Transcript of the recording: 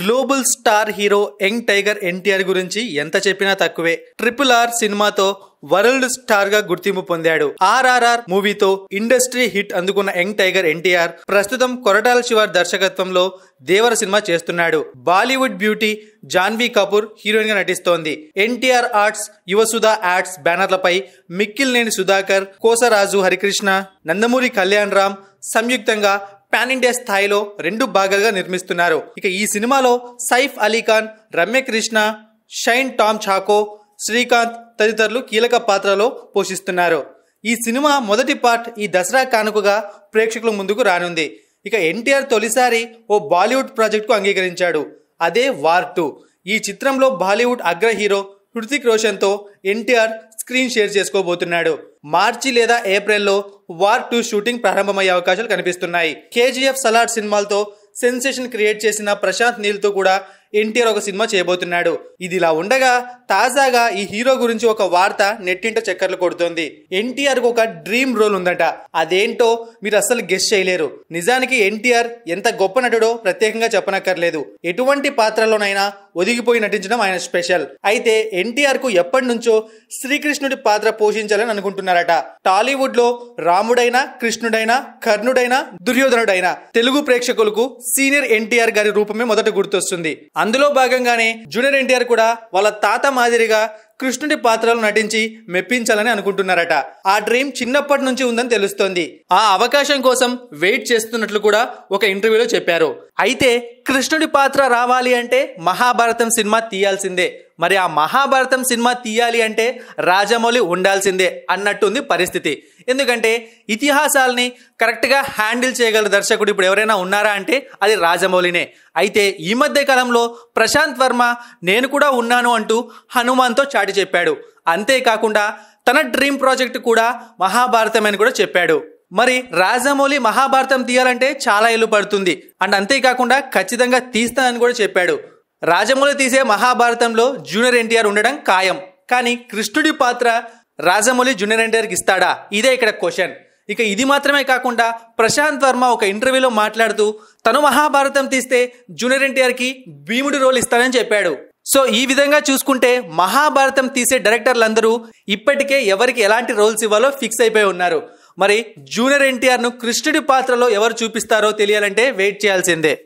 global star hero young tiger NTR గురించి ఎంత చెప్పినా తక్కువే ట్రిపుల్ ఆర్ సినిమాతో వరల్డ్ స్టార్ గా గుర్తింపు పొందాడు ఆర్ఆర్ఆర్ మూవీతో ఇండస్ట్రీ హిట్ అందుకున్న యంగ్ టైగర్ ఎన్టీఆర్ ప్రస్తుతం కొరటాల శివార్ దర్శకత్వంలో దేవర సినిమా చేస్తున్నాడు బాలీవుడ్ బ్యూటీ జాన్వీ కపూర్ హీరోయిన్ గా నటిస్తోంది ఎన్టీఆర్ ఆర్ట్స్ యువసుధ యాడ్స్ బ్యానర్లపై మిక్కిల్నేని సుధాకర్ కోసరాజు హరికృష్ణ నందమూరి కళ్యాణ్ రామ్ సంయుక్తంగా పాన్ ఇండియా స్థాయిలో రెండు భాగాలుగా నిర్మిస్తున్నారు ఇక ఈ సినిమాలో Saif Ali Khan Ramya Krishna shine Tom choco Srikanth తదితరులు కీలక పాత్రలో పోషిస్తున్నారు ఈ సినిమా మొదటి పార్ట్ ఈ దసరా కానుకగా ప్రేక్షకుల ముందుకు రానుంది ఇక ఎన్టీఆర్ తొలిసారి ఓ బాలీవుడ్ ప్రాజెక్టుకు అంగీకరించాడు అదే వార్ టూ ఈ చిత్రంలో బాలీవుడ్ అగ్ర హీరో హృతిక్ రోషన్తో ఎన్టీఆర్ స్క్రీన్ షేర్ చేసుకోబోతున్నాడు మార్చి లేదా ఏప్రిల్లో వార్ టూ షూటింగ్ ప్రారంభమయ్యే అవకాశాలు కనిపిస్తున్నాయి కేజీఎఫ్ సలాడ్ సినిమాలతో సెన్సేషన్ క్రియేట్ చేసిన ప్రశాంత్ నీల్తో కూడా ఎన్టీఆర్ ఒక సినిమా చేయబోతున్నాడు ఇది ఇలా ఉండగా తాజాగా ఈ హీరో గురించి ఒక వార్త నెట్టింట చక్కర్లు కొడుతోంది ఎన్టీఆర్ ఒక డ్రీమ్ రోల్ ఉందట అదేంటో మీరు అస్సలు గెస్ చేయలేరు నిజానికి ఎన్టీఆర్ ఎంత గొప్ప నటుడో ప్రత్యేకంగా చెప్పనక్కర్లేదు ఎటువంటి పాత్రలోనైనా ఒదిగిపోయి నటించడం ఆయన స్పెషల్ అయితే ఎన్టీఆర్ కు ఎప్పటి నుంచో శ్రీకృష్ణుడి పాత్ర పోషించాలని అనుకుంటున్నారట టాలీవుడ్ లో రాముడైనా కృష్ణుడైనా కర్ణుడైనా దుర్యోధనుడైనా తెలుగు ప్రేక్షకులకు సీనియర్ ఎన్టీఆర్ గారి రూపమే మొదట గుర్తొస్తుంది అందులో భాగంగానే జూనియర్ ఎన్టీఆర్ కూడా వాళ్ళ తాత మాదిరిగా కృష్ణుడి పాత్రలు నటించి మెప్పించాలని అనుకుంటున్నారట ఆ డ్రీమ్ చిన్నప్పటి నుంచి ఉందని తెలుస్తోంది ఆ అవకాశం కోసం వెయిట్ చేస్తున్నట్లు కూడా ఒక ఇంటర్వ్యూలో చెప్పారు అయితే కృష్ణుడి పాత్ర రావాలి అంటే మహాభారతం సినిమా తీయాల్సిందే మరి ఆ మహాభారతం సినిమా తీయాలి అంటే రాజమౌళి ఉండాల్సిందే అన్నట్టుంది పరిస్థితి ఎందుకంటే ఇతిహాసాలని కరెక్ట్గా హ్యాండిల్ చేయగల దర్శకుడు ఇప్పుడు ఎవరైనా ఉన్నారా అంటే అది రాజమౌళినే అయితే ఈ మధ్య కాలంలో ప్రశాంత్ వర్మ నేను కూడా ఉన్నాను అంటూ హనుమాన్తో చాటి దారి చెప్పాడు అంతేకాకుండా తన డ్రీమ్ ప్రాజెక్ట్ కూడా మహాభారతం అని కూడా చెప్పాడు మరి రాజమౌళి మహాభారతం తీయాలంటే చాలా ఇల్లు పడుతుంది అండ్ అంతేకాకుండా ఖచ్చితంగా తీస్తానని కూడా చెప్పాడు రాజమౌళి తీసే మహాభారతంలో జూనియర్ ఎన్టీఆర్ ఉండడం ఖాయం కానీ కృష్ణుడి పాత్ర రాజమౌళి జూనియర్ ఎన్టీఆర్కి ఇస్తాడా ఇదే ఇక్కడ క్వశ్చన్ ఇక ఇది మాత్రమే కాకుండా ప్రశాంత్ వర్మ ఒక ఇంటర్వ్యూలో మాట్లాడుతూ తను మహాభారతం తీస్తే జూనియర్ ఎన్టీఆర్కి భీముడి రోల్ ఇస్తానని చెప్పాడు సో ఈ విధంగా చూసుకుంటే మహాభారతం తీసే డైరెక్టర్లందరూ ఇప్పటికే ఎవరికి ఎలాంటి రోల్స్ ఇవ్వాలో ఫిక్స్ అయిపోయి ఉన్నారు మరి జూనియర్ ఎన్టీఆర్ను కృష్ణుడి పాత్రలో ఎవరు చూపిస్తారో తెలియాలంటే వెయిట్ చేయాల్సిందే